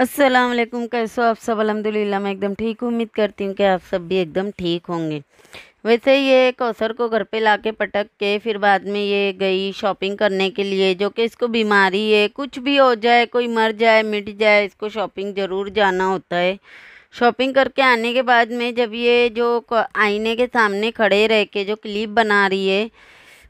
अस्सलाम वालेकुम कैसे हो आप सब अलहमदिल्ला मैं एकदम ठीक हूँ उम्मीद करती हूँ कि आप सब भी एकदम ठीक होंगे वैसे ये कौसर को घर पे लाके पटक के फिर बाद में ये गई शॉपिंग करने के लिए जो कि इसको बीमारी है कुछ भी हो जाए कोई मर जाए मिट जाए इसको शॉपिंग ज़रूर जाना होता है शॉपिंग करके आने के बाद में जब ये जो आईने के सामने खड़े रह के जो क्लिप बना रही है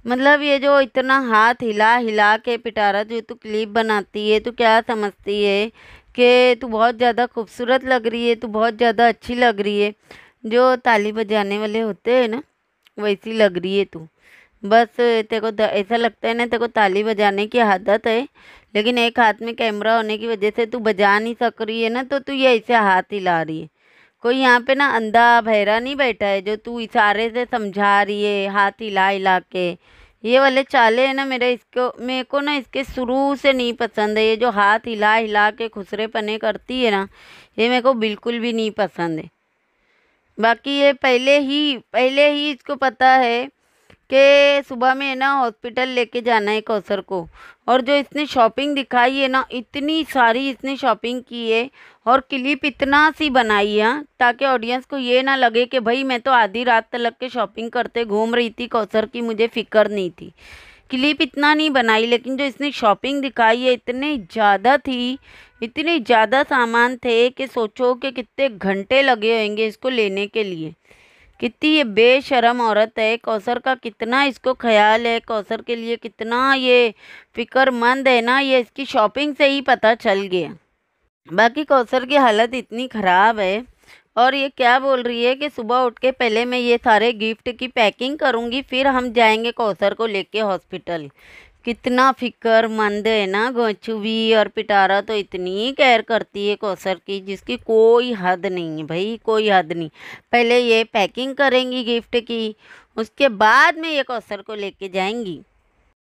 मतलब ये जो इतना हाथ हिला हिला के पिटारा जो तो क्लिप बनाती है तो क्या समझती है कि तू बहुत ज़्यादा खूबसूरत लग रही है तू बहुत ज़्यादा अच्छी लग रही है जो ताली बजाने वाले होते हैं ना वैसी लग रही है तू बस ते को ऐसा लगता है ना तेको को ताली बजाने की आदत है लेकिन एक हाथ में कैमरा होने की वजह से तू बजा नहीं सक रही है ना तो तू ये ऐसे हाथ हिला रही है कोई यहाँ पे ना अंधा भैरा नहीं बैठा है जो तू इशारे से समझा रही है हाथ हिला हिला के ये वाले चाले हैं ना मेरे इसको मेरे को ना इसके शुरू से नहीं पसंद है ये जो हाथ हिला हिला के खुसरे पने करती है ना ये मेरे को बिल्कुल भी नहीं पसंद है बाकी ये पहले ही पहले ही इसको पता है कि सुबह में है ना हॉस्पिटल लेके जाना है कौसर को और जो इसने शॉपिंग दिखाई है ना इतनी सारी इसने शॉपिंग की है और क्लिप इतना सी बनाई है ताकि ऑडियंस को ये ना लगे कि भाई मैं तो आधी रात तक लग के शॉपिंग करते घूम रही थी कौसर की मुझे फ़िक्र नहीं थी क्लिप इतना नहीं बनाई लेकिन जो इसने शॉपिंग दिखाई है इतने ज़्यादा थी इतने ज़्यादा सामान थे कि सोचो कि कितने घंटे लगे होंगे इसको लेने के लिए कितनी ये बेशरम औरत है कौसर का कितना इसको ख्याल है कौसर के लिए कितना ये फिक्रमंद है ना ये इसकी शॉपिंग से ही पता चल गया बाकी कौसर की हालत इतनी ख़राब है और ये क्या बोल रही है कि सुबह उठ के पहले मैं ये सारे गिफ्ट की पैकिंग करूँगी फिर हम जाएंगे कौसर को लेके हॉस्पिटल कितना फिक्रमंद है ना गोचू भी और पिटारा तो इतनी केयर करती है कौसर की जिसकी कोई हद नहीं है भाई कोई हद नहीं पहले ये पैकिंग करेंगी गिफ्ट की उसके बाद में ये कौसर को लेके जाएंगी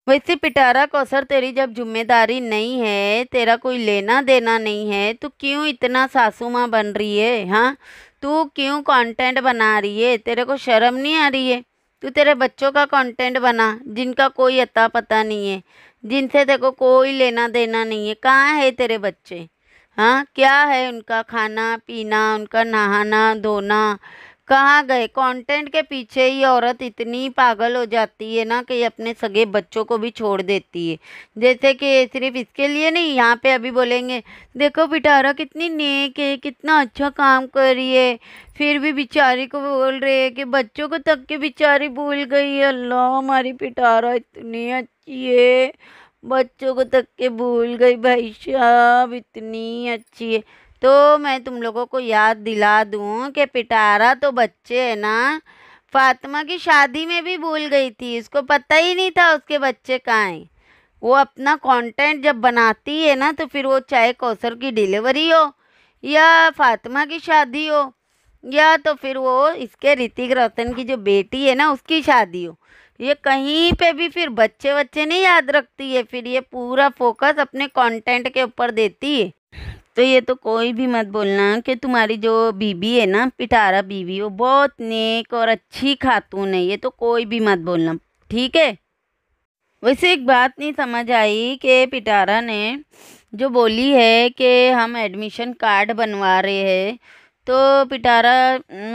वैसे पिटारा कौसर तेरी जब जिम्मेदारी नहीं है तेरा कोई लेना देना नहीं है तो क्यों इतना सासू माँ बन रही है हाँ तू क्यों कंटेंट बना रही है तेरे को शर्म नहीं आ रही है तू तेरे बच्चों का कंटेंट बना जिनका कोई अता पता नहीं है जिनसे तेरे को कोई लेना देना नहीं है कहाँ है तेरे बच्चे हाँ क्या है उनका खाना पीना उनका नहाना धोना कहाँ गए कंटेंट के पीछे ही औरत इतनी पागल हो जाती है ना कि अपने सगे बच्चों को भी छोड़ देती है जैसे कि सिर्फ इसके लिए नहीं यहाँ पे अभी बोलेंगे देखो पिटारा कितनी नेक है कितना अच्छा काम कर रही है फिर भी बेचारी को बोल रहे है कि बच्चों को तक के बेचारी भूल गई है अल्लाह हमारी पिटारा इतनी अच्छी है बच्चों को तक के भूल गई भाई साहब इतनी अच्छी है तो मैं तुम लोगों को याद दिला दूँ कि पिटारा तो बच्चे है ना फातिमा की शादी में भी भूल गई थी इसको पता ही नहीं था उसके बच्चे कहाँ हैं वो अपना कंटेंट जब बनाती है ना तो फिर वो चाहे कौसर की डिलीवरी हो या फातिमा की शादी हो या तो फिर वो इसके ऋतिक रोशन की जो बेटी है ना उसकी शादी हो ये कहीं पे भी फिर बच्चे बच्चे नहीं याद रखती है फिर ये पूरा फोकस अपने कंटेंट के ऊपर देती है तो ये तो कोई भी मत बोलना कि तुम्हारी जो बीबी है ना पिटारा बीवी वो बहुत नेक और अच्छी खातून है ये तो कोई भी मत बोलना ठीक है वैसे एक बात नहीं समझ आई कि पिटारा ने जो बोली है कि हम एडमिशन कार्ड बनवा रहे हैं तो पिटारा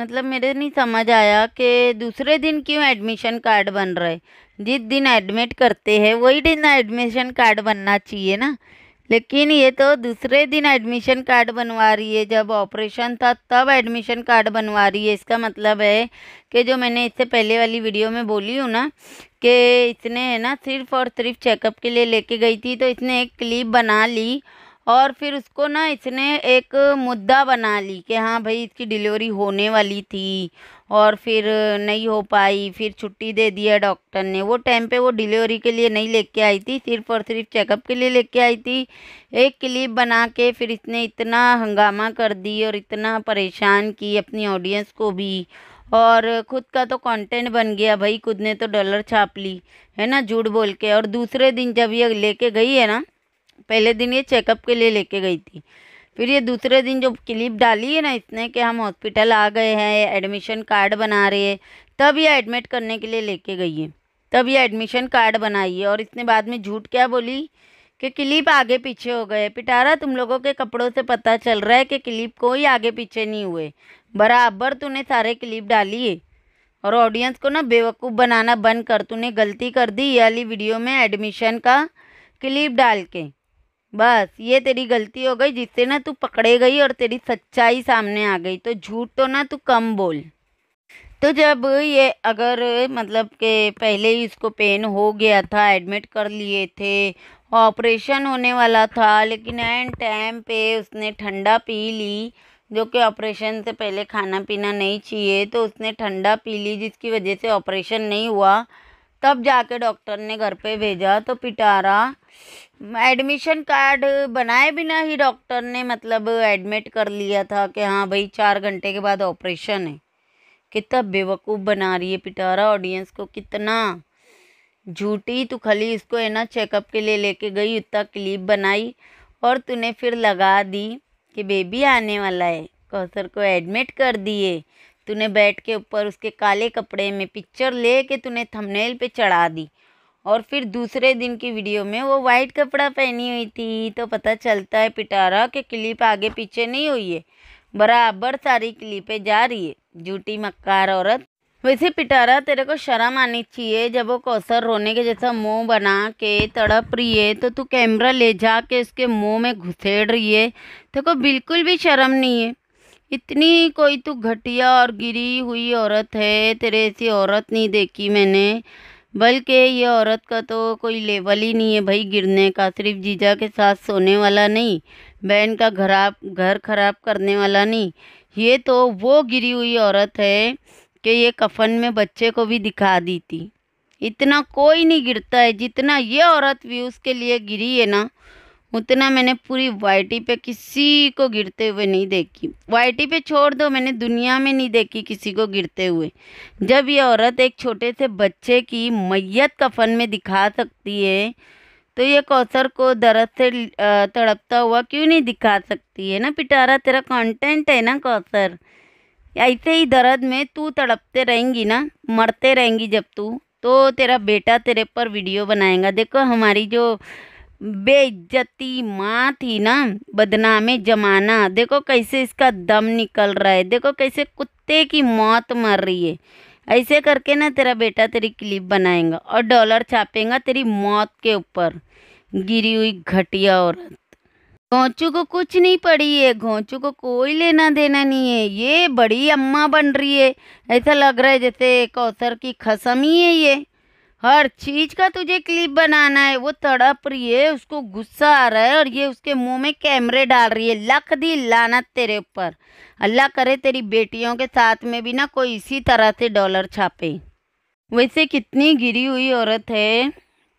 मतलब मेरे नहीं समझ आया कि दूसरे दिन क्यों एडमिशन कार्ड बन रहे जिस दिन एडमिट करते हैं वही दिन एडमिशन कार्ड बनना चाहिए ना लेकिन ये तो दूसरे दिन एडमिशन कार्ड बनवा रही है जब ऑपरेशन था तब एडमिशन कार्ड बनवा रही है इसका मतलब है कि जो मैंने इससे पहले वाली वीडियो में बोली हूँ ना कि इसने है ना सिर्फ़ और सिर्फ चेकअप के लिए लेके गई थी तो इसने एक क्लिप बना ली और फिर उसको ना इसने एक मुद्दा बना ली कि हाँ भाई इसकी डिलीवरी होने वाली थी और फिर नहीं हो पाई फिर छुट्टी दे दिया डॉक्टर ने वो टाइम पे वो डिलीवरी के लिए नहीं लेके आई थी सिर्फ और सिर्फ चेकअप के लिए लेके आई थी एक क्लिप बना के फिर इसने इतना हंगामा कर दी और इतना परेशान की अपनी ऑडियंस को भी और खुद का तो कंटेंट बन गया भाई खुद ने तो डॉलर छाप ली है ना झूठ बोल के और दूसरे दिन जब ये लेके गई है ना पहले दिन ये चेकअप के लिए लेके गई थी फिर ये दूसरे दिन जो क्लिप डाली है ना इसने कि हम हॉस्पिटल आ गए हैं एडमिशन कार्ड बना रहे हैं तब ये एडमिट करने के लिए लेके गई है तब ये एडमिशन कार्ड बनाई है और इसने बाद में झूठ क्या बोली कि क्लिप आगे पीछे हो गए पिटारा तुम लोगों के कपड़ों से पता चल रहा है कि क्लिप कोई आगे पीछे नहीं हुए बराबर तूने सारे क्लिप डाली है और ऑडियंस को ना बेवकूफ़ बनाना बंद कर तूने गलती कर दी ये वाली वीडियो में एडमिशन का क्लिप डाल के बस ये तेरी गलती हो गई जिससे ना तू पकड़े गई और तेरी सच्चाई सामने आ गई तो झूठ तो ना तू कम बोल तो जब ये अगर मतलब के पहले ही इसको पेन हो गया था एडमिट कर लिए थे ऑपरेशन होने वाला था लेकिन एंड टाइम पे उसने ठंडा पी ली जो कि ऑपरेशन से पहले खाना पीना नहीं चाहिए तो उसने ठंडा पी ली जिसकी वजह से ऑपरेशन नहीं हुआ तब जाके डॉक्टर ने घर पे भेजा तो पिटारा एडमिशन कार्ड बनाए बिना ही डॉक्टर ने मतलब एडमिट कर लिया था कि हाँ भाई चार घंटे के बाद ऑपरेशन है कितना बेवकूफ़ बना रही है पिटारा ऑडियंस को कितना झूठी तू खाली इसको है ना चेकअप के लिए लेके गई उतना क्लिप बनाई और तूने फिर लगा दी कि बेबी आने वाला है कौसर को एडमिट कर दिए तूने बैठ के ऊपर उसके काले कपड़े में पिक्चर ले के तूने थंबनेल पे चढ़ा दी और फिर दूसरे दिन की वीडियो में वो वाइट कपड़ा पहनी हुई थी तो पता चलता है पिटारा कि क्लिप आगे पीछे नहीं हुई है बराबर सारी क्लिपें जा रही है झूठी मक्कार औरत वैसे पिटारा तेरे को शर्म आनी चाहिए जब वो कौसर रोने के जैसा मुंह बना के तड़प रही है तो तू कैमरा ले जा के उसके मुंह में घुसेड़ रही है तेरे को बिल्कुल भी शर्म नहीं है इतनी कोई तू घटिया और गिरी हुई औरत है तेरे ऐसी औरत नहीं देखी मैंने बल्कि ये औरत का तो कोई लेवल ही नहीं है भाई गिरने का सिर्फ जीजा के साथ सोने वाला नहीं बहन का खराब घर खराब करने वाला नहीं ये तो वो गिरी हुई औरत है कि ये कफन में बच्चे को भी दिखा दी थी इतना कोई नहीं गिरता है जितना ये औरत भी उसके लिए गिरी है ना उतना मैंने पूरी वाईटी पे किसी को गिरते हुए नहीं देखी वाईटी पे छोड़ दो मैंने दुनिया में नहीं देखी किसी को गिरते हुए जब ये औरत एक छोटे से बच्चे की मैयत कफन में दिखा सकती है तो ये कौसर को दर्द से तड़पता हुआ क्यों नहीं दिखा सकती है ना पिटारा तेरा कंटेंट है ना कौसर ऐसे ही दर्द में तू तड़पते रहेंगी ना मरते रहेंगी जब तू तो तेरा बेटा तेरे पर वीडियो बनाएगा देखो हमारी जो बेइज्जती माँ थी ना बदनामे जमाना देखो कैसे इसका दम निकल रहा है देखो कैसे कुत्ते की मौत मर रही है ऐसे करके ना तेरा बेटा तेरी क्लिप बनाएगा और डॉलर छापेगा तेरी मौत के ऊपर गिरी हुई घटिया औरत घोंचू को कुछ नहीं पड़ी है घोंचू को कोई लेना देना नहीं है ये बड़ी अम्मा बन रही है ऐसा लग रहा है जैसे कौसर की खसम ही है ये हर चीज का तुझे क्लिप बनाना है वो तड़प रही है उसको गुस्सा आ रहा है और ये उसके मुंह में कैमरे डाल रही है लख दी लानत तेरे ऊपर अल्लाह करे तेरी बेटियों के साथ में भी ना कोई इसी तरह से डॉलर छापे वैसे कितनी गिरी हुई औरत है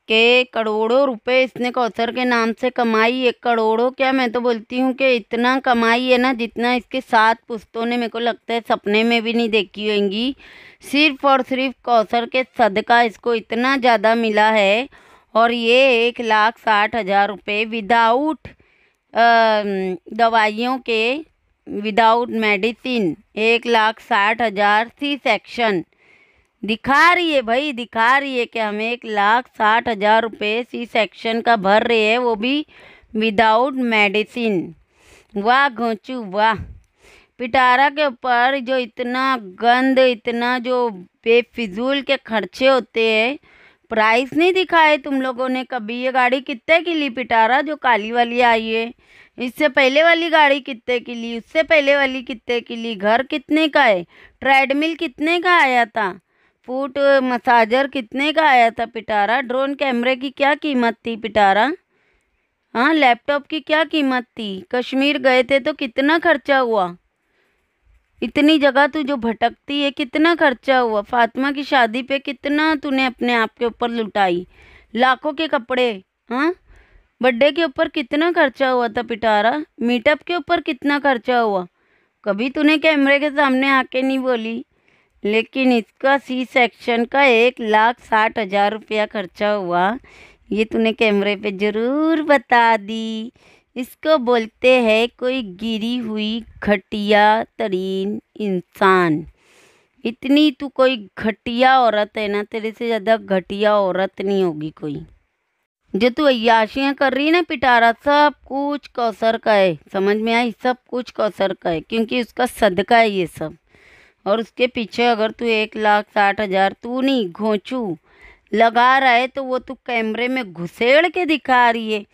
के करोड़ों रुपए इसने कौशर के नाम से कमाई एक करोड़ों क्या मैं तो बोलती हूँ कि इतना कमाई है ना जितना इसके सात पुस्तों ने मेरे को लगता है सपने में भी नहीं देखी होंगी सिर्फ और सिर्फ कौशर के सदका इसको इतना ज़्यादा मिला है और ये एक लाख साठ हज़ार रुपये विदाउट दवाइयों के विदाउट मेडिसिन एक लाख साठ हज़ार सी सेक्शन दिखा रही है भाई दिखा रही है कि हम एक लाख साठ हज़ार रुपये सी सेक्शन का भर रहे हैं वो भी विदाउट मेडिसिन वाह घोचू वाह पिटारा के ऊपर जो इतना गंद इतना जो बेफिजूल के खर्चे होते हैं प्राइस नहीं दिखाए तुम लोगों ने कभी ये गाड़ी कितने की ली पिटारा जो काली वाली आई है इससे पहले वाली गाड़ी कितने की ली उससे पहले वाली कितने की ली घर कितने का है ट्रेडमिल कितने का आया था फुट मसाजर कितने का आया था पिटारा ड्रोन कैमरे की क्या कीमत थी पिटारा हाँ लैपटॉप की क्या कीमत थी कश्मीर गए थे तो कितना खर्चा हुआ इतनी जगह तू जो भटकती है कितना खर्चा हुआ फातिमा की शादी पे कितना तूने अपने आप के ऊपर लुटाई लाखों के कपड़े हाँ बर्थडे के ऊपर कितना खर्चा हुआ था पिटारा मीटअप के ऊपर कितना खर्चा हुआ कभी तूने कैमरे के सामने आके नहीं बोली लेकिन इसका सी सेक्शन का एक लाख साठ हज़ार रुपया खर्चा हुआ ये तूने कैमरे पे ज़रूर बता दी इसको बोलते हैं कोई गिरी हुई घटिया तरीन इंसान इतनी तू कोई घटिया औरत है ना तेरे से ज़्यादा घटिया औरत नहीं होगी कोई जो तू अयाशियाँ कर रही ना पिटारा सब कुछ कौसर का है समझ में आई सब कुछ कौसर का है क्योंकि उसका सदका है ये सब और उसके पीछे अगर तू एक लाख साठ हज़ार तू नहीं घोंचू लगा रहा है तो वो तू कैमरे में घुसेड़ के दिखा रही है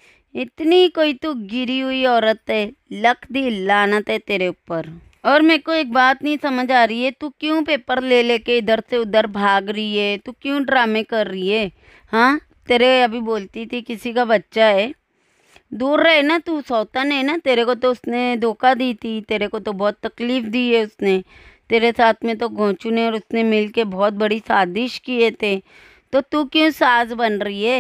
इतनी कोई तू तो गिरी हुई औरत है लख दी लानत है तेरे ऊपर और मेरे को एक बात नहीं समझ आ रही है तू क्यों पेपर ले लेके इधर से उधर भाग रही है तू क्यों ड्रामे कर रही है हाँ तेरे अभी बोलती थी किसी का बच्चा है दूर रहे ना तू सौतन है ना तेरे को तो उसने धोखा दी थी तेरे को तो बहुत तकलीफ़ दी है उसने तेरे साथ में तो घोंचू ने और उसने मिल के बहुत बड़ी साजिश किए थे तो तू क्यों साज बन रही है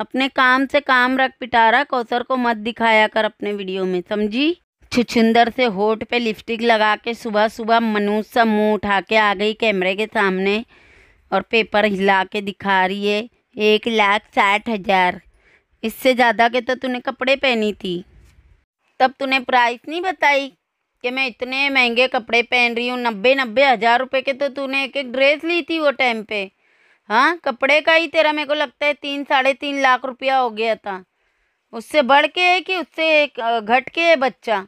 अपने काम से काम रख पिटारा कौसर को मत दिखाया कर अपने वीडियो में समझी छुछिंदर से होठ पे लिपस्टिक लगा के सुबह सुबह मनुज सा मुँह उठा के आ गई कैमरे के सामने और पेपर हिला के दिखा रही है एक लाख साठ हज़ार इससे ज़्यादा के तो तूने कपड़े पहनी थी तब तूने प्राइस नहीं बताई कि मैं इतने महंगे कपड़े पहन रही हूँ नब्बे नब्बे हज़ार रुपये के तो तूने एक एक ड्रेस ली थी वो टाइम पे हाँ कपड़े का ही तेरा मेरे को लगता है तीन साढ़े तीन लाख रुपया हो गया था उससे बढ़ के है कि उससे एक घट के है बच्चा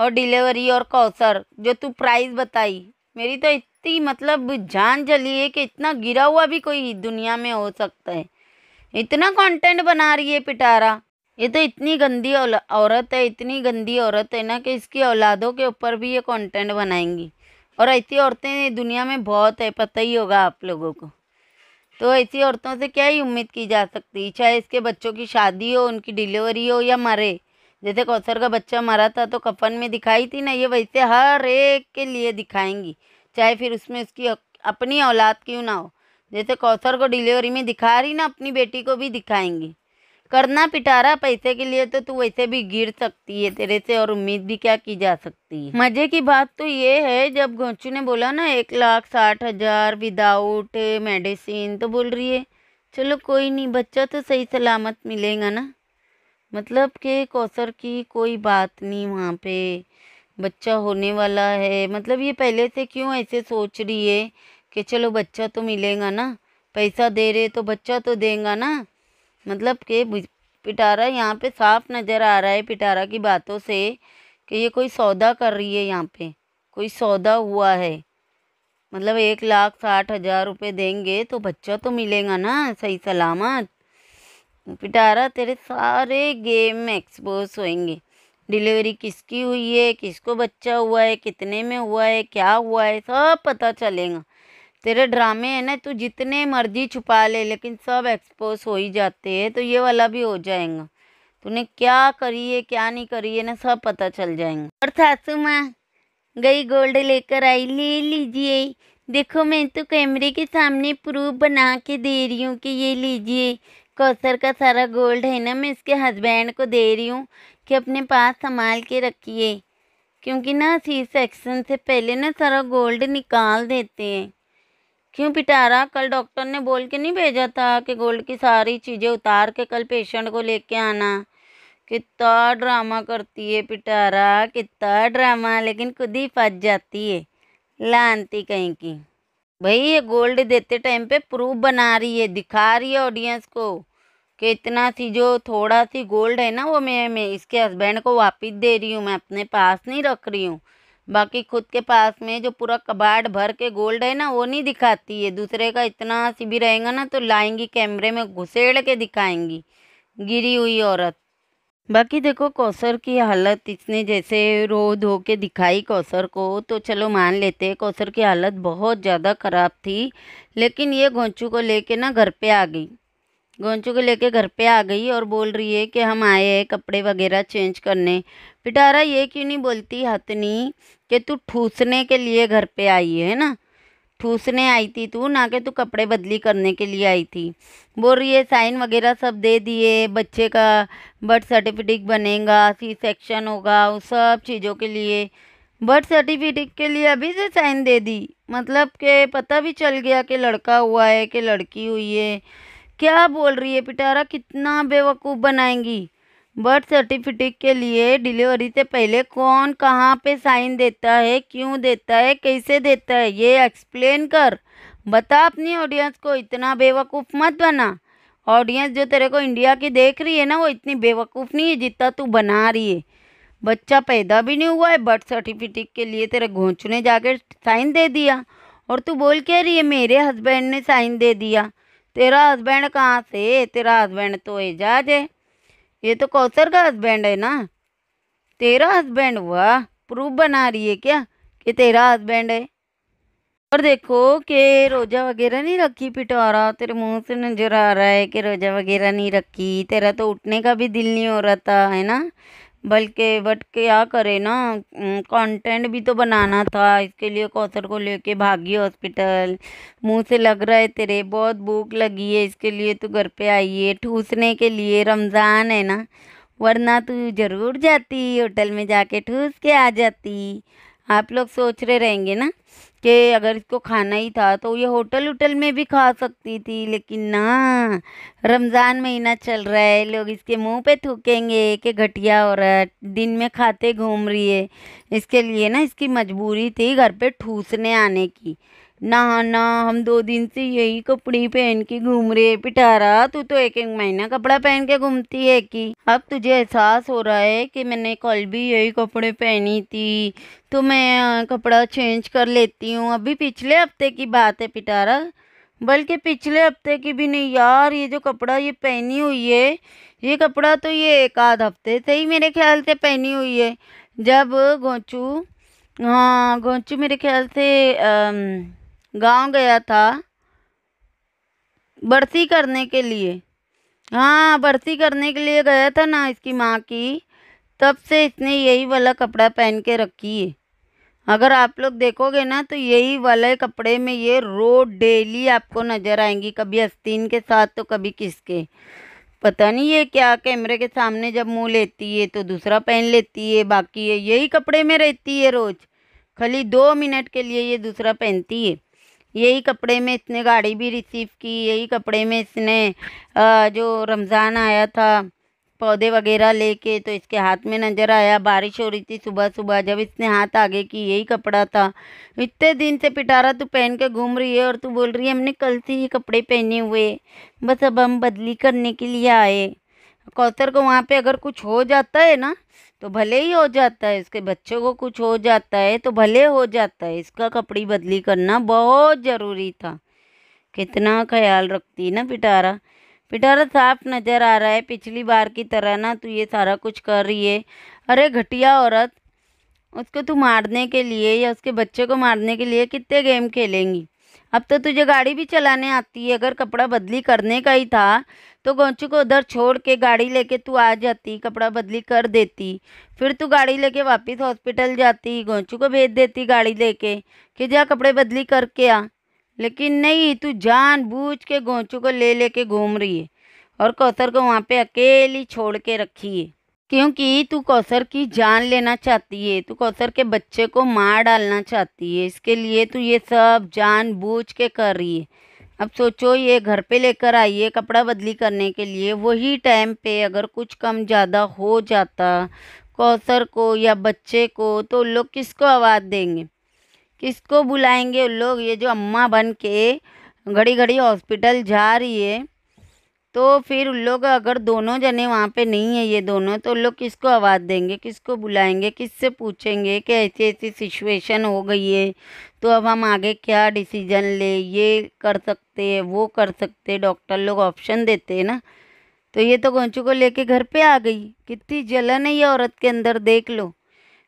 और डिलीवरी और कौसर जो तू प्राइस बताई मेरी तो इतनी मतलब जान जली है कि इतना गिरा हुआ भी कोई दुनिया में हो सकता है इतना कंटेंट बना रही है पिटारा ये तो इतनी गंदी औरत है इतनी गंदी औरत है ना कि इसकी औलादों के ऊपर भी ये कंटेंट बनाएंगी और ऐसी औरतें दुनिया में बहुत है पता ही होगा आप लोगों को तो ऐसी औरतों से क्या ही उम्मीद की जा सकती चाहे इसके बच्चों की शादी हो उनकी डिलीवरी हो या मरे जैसे कौसर का बच्चा मरा था तो कफन में दिखाई थी ना ये वैसे हर एक के लिए दिखाएंगी चाहे फिर उसमें उसकी अपनी औलाद क्यों ना हो जैसे कौसर को डिलीवरी में दिखा रही ना अपनी बेटी को भी दिखाएंगी करना पिटारा पैसे के लिए तो तू वैसे भी गिर सकती है तेरे से और उम्मीद भी क्या की जा सकती है मजे की बात तो ये है जब घोचू ने बोला ना एक लाख साठ हजार विदाउट मेडिसिन तो बोल रही है चलो कोई नहीं बच्चा तो सही सलामत मिलेगा ना मतलब कि कौसर की कोई बात नहीं वहाँ पे बच्चा होने वाला है मतलब ये पहले से क्यों ऐसे सोच रही है कि चलो बच्चा तो मिलेगा ना पैसा दे रहे तो बच्चा तो देगा ना मतलब के पिटारा यहाँ पे साफ नज़र आ रहा है पिटारा की बातों से कि ये कोई सौदा कर रही है यहाँ पे कोई सौदा हुआ है मतलब एक लाख साठ हज़ार रुपये देंगे तो बच्चा तो मिलेगा ना सही सलामत पिटारा तेरे सारे गेम में एक्सपोज होएंगे डिलीवरी किसकी हुई है किसको बच्चा हुआ है कितने में हुआ है क्या हुआ है सब पता चलेगा तेरे ड्रामे हैं ना तू जितने मर्जी छुपा ले लेकिन सब एक्सपोज हो ही जाते हैं तो ये वाला भी हो जाएगा तूने क्या करी है क्या नहीं करी है ना सब पता चल जाएंगे और सासू माँ गई गोल्ड लेकर आई ले लीजिए देखो मैं तो कैमरे के सामने प्रूफ बना के दे रही हूँ कि ये लीजिए कौसर का सारा गोल्ड है ना मैं इसके हस्बैंड को दे रही हूँ कि अपने पास संभाल के रखिए क्योंकि ना सी सेक्शन से पहले ना सारा गोल्ड निकाल देते हैं क्यों पिटारा कल डॉक्टर ने बोल के नहीं भेजा था कि गोल्ड की सारी चीज़ें उतार के कल पेशेंट को लेके आना कितना ड्रामा करती है पिटारा कितना ड्रामा लेकिन खुद ही फंस जाती है लानती कहीं की भाई ये गोल्ड देते टाइम पे प्रूफ बना रही है दिखा रही है ऑडियंस को कि इतना सी जो थोड़ा सी गोल्ड है ना वो मैं मैं इसके हस्बैंड को वापिस दे रही हूँ मैं अपने पास नहीं रख रही हूँ बाकी खुद के पास में जो पूरा कबाड़ भर के गोल्ड है ना वो नहीं दिखाती है दूसरे का इतना सी भी रहेगा ना तो लाएंगी कैमरे में घुसेड़ के दिखाएंगी गिरी हुई औरत बाकी देखो कौसर की हालत इसने जैसे रो धो के दिखाई कौसर को तो चलो मान लेते कौसर की हालत बहुत ज़्यादा ख़राब थी लेकिन ये घोंचू को लेके ना घर पे आ गई गोंचू को लेके घर पे आ गई और बोल रही है कि हम आए हैं कपड़े वगैरह चेंज करने पिटारा ये क्यों नहीं बोलती हथनी कि तू ठूसने के लिए घर पे आई है ना ठूसने आई थी तू ना कि तू कपड़े बदली करने के लिए आई थी बोल रही है साइन वगैरह सब दे दिए बच्चे का बर्थ सर्टिफिकेट बनेगा सी सेक्शन होगा उस सब चीज़ों के लिए बर्थ सर्टिफिकेट के लिए अभी से साइन दे दी मतलब के पता भी चल गया कि लड़का हुआ है कि लड़की हुई है क्या बोल रही है पिटारा कितना बेवकूफ़ बनाएंगी बर्थ सर्टिफिकेट के लिए डिलीवरी से पहले कौन कहाँ पे साइन देता है क्यों देता है कैसे देता है ये एक्सप्लेन कर बता अपनी ऑडियंस को इतना बेवकूफ़ मत बना ऑडियंस जो तेरे को इंडिया की देख रही है ना वो इतनी बेवकूफ़ नहीं है जितना तू बना रही है बच्चा पैदा भी नहीं हुआ है बर्थ सर्टिफिकेट के लिए तेरे घोंचने जाकर साइन दे दिया और तू बोल कह रही है मेरे हस्बैंड ने साइन दे दिया तेरा हस्बैंड कहाँ से तेरा हस्बैंड तो एजाज है ये तो कौसर का हस्बैंड है ना तेरा हस्बैंड हुआ प्रूफ बना रही है क्या कि तेरा हस्बैंड है और देखो कि रोज़ा वगैरह नहीं रखी पिटारा तेरे मुंह से नज़र आ रहा है कि रोज़ा वगैरह नहीं रखी तेरा तो उठने का भी दिल नहीं हो रहा था है ना बल्कि बट क्या करे ना कंटेंट भी तो बनाना था इसके लिए कौशल को लेके भागी हॉस्पिटल मुंह से लग रहा है तेरे बहुत भूख लगी है इसके लिए तू घर पे आई है ठूसने के लिए रमज़ान है ना वरना तू ज़रूर जाती होटल में जाके ठूस के आ जाती आप लोग सोच रहे रहेंगे ना कि अगर इसको खाना ही था तो ये होटल उटल में भी खा सकती थी लेकिन ना रमज़ान महीना चल रहा है लोग इसके मुंह पे थूकेंगे कि घटिया हो रहा है दिन में खाते घूम रही है इसके लिए ना इसकी मजबूरी थी घर पे ठूसने आने की नहाना हम दो दिन से यही कपड़े पहन के घूम रहे पिटारा तू तो एक एक महीना कपड़ा पहन के घूमती है कि अब तुझे एहसास हो रहा है कि मैंने कल भी यही कपड़े पहनी थी तो मैं कपड़ा चेंज कर लेती हूँ अभी पिछले हफ्ते की बात है पिटारा बल्कि पिछले हफ्ते की भी नहीं यार ये जो कपड़ा ये पहनी हुई है ये कपड़ा तो ये एक आध हफ्ते से ही मेरे ख्याल से पहनी हुई है जब गोचू हाँ गोचू मेरे ख्याल से आ, गांव गया था बरसी करने के लिए हाँ बरसी करने के लिए गया था ना इसकी माँ की तब से इसने यही वाला कपड़ा पहन के रखी है अगर आप लोग देखोगे ना तो यही वाले कपड़े में ये रोज डेली आपको नज़र आएंगी कभी अस्तीन के साथ तो कभी किसके पता नहीं ये क्या कैमरे के सामने जब मुंह लेती है तो दूसरा पहन लेती है बाकी ये यही कपड़े में रहती है रोज़ खाली दो मिनट के लिए ये दूसरा पहनती है यही कपड़े में इसने गाड़ी भी रिसीव की यही कपड़े में इसने जो रमज़ान आया था पौधे वगैरह लेके तो इसके हाथ में नज़र आया बारिश हो रही थी सुबह सुबह जब इसने हाथ आगे की यही कपड़ा था इतने दिन से पिटारा तू पहन के घूम रही है और तू बोल रही है हमने कल से ये कपड़े पहने हुए बस अब हम बदली करने के लिए आए कौतर को वहाँ पे अगर कुछ हो जाता है ना तो भले ही हो जाता है इसके बच्चों को कुछ हो जाता है तो भले हो जाता है इसका कपड़ी बदली करना बहुत ज़रूरी था कितना ख्याल रखती ना पिटारा पिटारा साफ नज़र आ रहा है पिछली बार की तरह ना तू ये सारा कुछ कर रही है अरे घटिया औरत उसको तू मारने के लिए या उसके बच्चे को मारने के लिए कितने गेम खेलेंगी अब तो तुझे गाड़ी भी चलाने आती है अगर कपड़ा बदली करने का ही था तो गोंचू को उधर छोड़ के गाड़ी लेके तू आ जाती कपड़ा बदली कर देती फिर तू गाड़ी लेके वापस हॉस्पिटल जाती गोंचू को भेज देती गाड़ी लेके कि जा कपड़े बदली करके आ लेकिन नहीं तू जान बूझ के गोंचू को ले लेके घूम रही है और कौसर को वहाँ पे अकेली छोड़ के रखी है क्योंकि तू कौसर की जान लेना चाहती है तू कौसर के बच्चे को मार डालना चाहती है इसके लिए तू ये सब जान बूझ के कर रही है अब सोचो ये घर पे लेकर आई है कपड़ा बदली करने के लिए वही टाइम पे अगर कुछ कम ज़्यादा हो जाता कौसर को या बच्चे को तो लोग किसको आवाज़ देंगे किसको बुलाएंगे उन लोग ये जो अम्मा बन के घड़ी घड़ी हॉस्पिटल जा रही है तो फिर उन लोग अगर दोनों जने वहाँ पे नहीं है ये दोनों तो उन लोग किसको आवाज़ देंगे किसको बुलाएंगे किससे पूछेंगे कि ऐसी ऐसी सिचुएशन हो गई है तो अब हम आगे क्या डिसीजन ले ये कर सकते हैं वो कर सकते डॉक्टर लोग ऑप्शन देते हैं ना तो ये तो गोंचू को लेके घर पे आ गई कितनी जलन है ये औरत के अंदर देख लो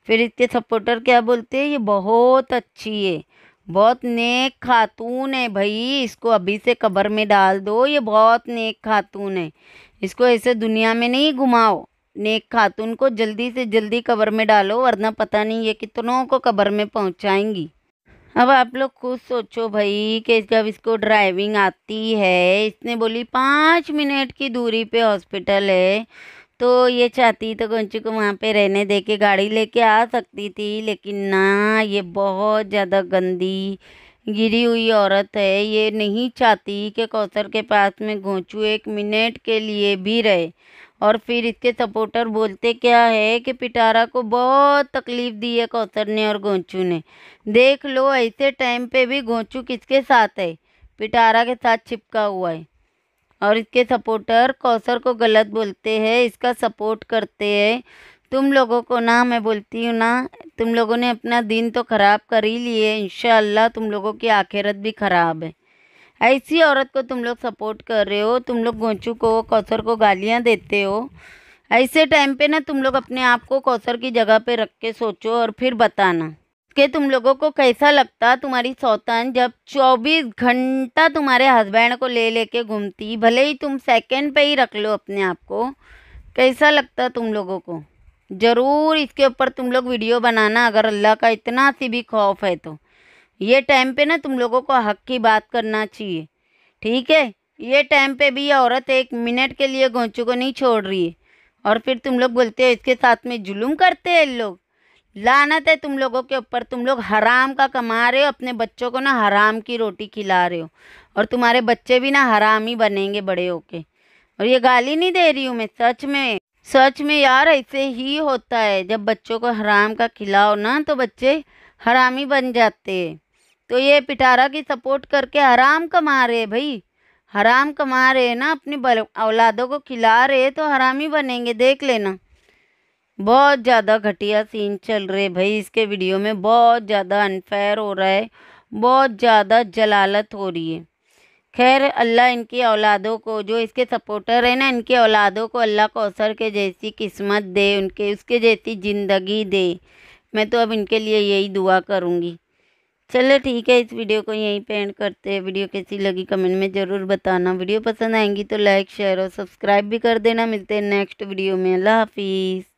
फिर इसके सपोर्टर क्या बोलते हैं ये बहुत अच्छी है बहुत नेक खातून है भाई इसको अभी से कब्र में डाल दो ये बहुत नेक खातून है इसको ऐसे दुनिया में नहीं घुमाओ नेक खातून को जल्दी से जल्दी कब्र में डालो वरना पता नहीं ये कितनों को कब्र में पहुंचाएंगी अब आप लोग खुद सोचो भाई कि जब इसको ड्राइविंग आती है इसने बोली पाँच मिनट की दूरी पे हॉस्पिटल है तो ये चाहती तो गुंचू को वहाँ पे रहने दे के गाड़ी लेके आ सकती थी लेकिन ना ये बहुत ज़्यादा गंदी गिरी हुई औरत है ये नहीं चाहती कि कौसर के पास में गोंचू एक मिनट के लिए भी रहे और फिर इसके सपोर्टर बोलते क्या है कि पिटारा को बहुत तकलीफ़ दी है कौसर ने और गोंचू ने देख लो ऐसे टाइम पे भी गोंचू किसके साथ है पिटारा के साथ चिपका हुआ है और इसके सपोर्टर कौसर को गलत बोलते हैं इसका सपोर्ट करते हैं तुम लोगों को ना मैं बोलती हूँ ना तुम लोगों ने अपना दिन तो ख़राब कर ही लिए इन तुम लोगों की आखिरत भी ख़राब है ऐसी औरत को तुम लोग सपोर्ट कर रहे हो तुम लोग गोंचू को कौसर को गालियाँ देते हो ऐसे टाइम पे ना तुम लोग अपने आप को कौसर की जगह पे रख के सोचो और फिर बताना के तुम लोगों को कैसा लगता तुम्हारी सौतन जब 24 घंटा तुम्हारे हस्बैंड को ले लेके घूमती भले ही तुम सेकंड पे ही रख लो अपने आप को कैसा लगता तुम लोगों को ज़रूर इसके ऊपर तुम लोग वीडियो बनाना अगर अल्लाह का इतना सी भी खौफ है तो ये टाइम पे ना तुम लोगों को हक की बात करना चाहिए ठीक है ये टाइम पे भी औरत एक मिनट के लिए गोंचू को नहीं छोड़ रही है और फिर तुम लोग बोलते हो इसके साथ में जुलूम करते हैं लोग लानत है तुम लोगों के ऊपर तुम लोग हराम का कमा रहे हो अपने बच्चों को ना हराम की रोटी खिला रहे हो और तुम्हारे बच्चे भी ना हराम ही बनेंगे बड़े होके और ये गाली नहीं दे रही हूँ मैं सच में सच में यार ऐसे ही होता है जब बच्चों को हराम का खिलाओ ना तो बच्चे हराम ही बन जाते हैं तो ये पिटारा की सपोर्ट करके हराम कमा रहे हैं भाई हराम कमा रहे हैं ना अपनी औलादों को खिला रहे तो हराम ही बनेंगे देख लेना बहुत ज़्यादा घटिया सीन चल रहे भाई इसके वीडियो में बहुत ज़्यादा अनफेयर हो रहा है बहुत ज़्यादा जलालत हो रही है खैर अल्लाह इनकी औलादों को जो इसके सपोर्टर हैं ना इनके औलादों को अल्लाह कौसर के जैसी किस्मत दे उनके उसके जैसी ज़िंदगी दे मैं तो अब इनके लिए यही दुआ करूँगी चलो ठीक है इस वीडियो को यहीं पे एंड करते हैं वीडियो कैसी लगी कमेंट में ज़रूर बताना वीडियो पसंद आएंगी तो लाइक शेयर और सब्सक्राइब भी कर देना मिलते हैं नेक्स्ट वीडियो में अल्लाह हाफिज़